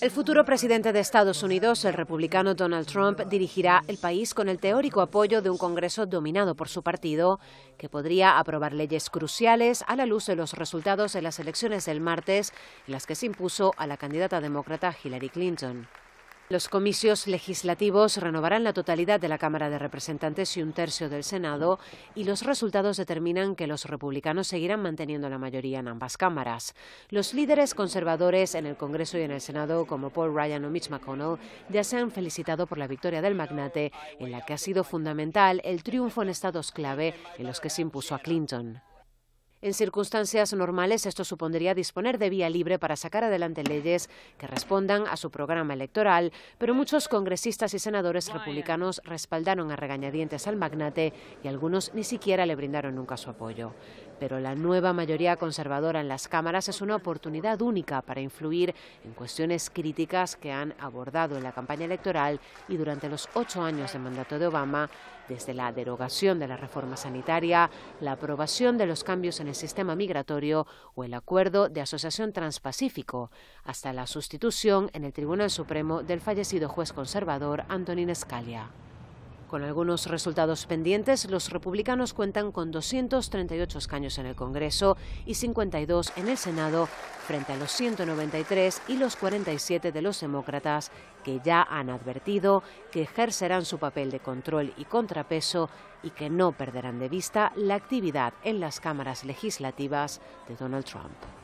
El futuro presidente de Estados Unidos, el republicano Donald Trump, dirigirá el país con el teórico apoyo de un Congreso dominado por su partido, que podría aprobar leyes cruciales a la luz de los resultados de las elecciones del martes, en las que se impuso a la candidata demócrata Hillary Clinton. Los comicios legislativos renovarán la totalidad de la Cámara de Representantes y un tercio del Senado y los resultados determinan que los republicanos seguirán manteniendo la mayoría en ambas cámaras. Los líderes conservadores en el Congreso y en el Senado, como Paul Ryan o Mitch McConnell, ya se han felicitado por la victoria del magnate, en la que ha sido fundamental el triunfo en estados clave en los que se impuso a Clinton. En circunstancias normales, esto supondría disponer de vía libre para sacar adelante leyes que respondan a su programa electoral, pero muchos congresistas y senadores republicanos respaldaron a regañadientes al magnate y algunos ni siquiera le brindaron nunca su apoyo pero la nueva mayoría conservadora en las cámaras es una oportunidad única para influir en cuestiones críticas que han abordado en la campaña electoral y durante los ocho años de mandato de Obama, desde la derogación de la reforma sanitaria, la aprobación de los cambios en el sistema migratorio o el acuerdo de asociación transpacífico, hasta la sustitución en el Tribunal Supremo del fallecido juez conservador Antonin Scalia. Con algunos resultados pendientes, los republicanos cuentan con 238 escaños en el Congreso y 52 en el Senado, frente a los 193 y los 47 de los demócratas, que ya han advertido que ejercerán su papel de control y contrapeso y que no perderán de vista la actividad en las cámaras legislativas de Donald Trump.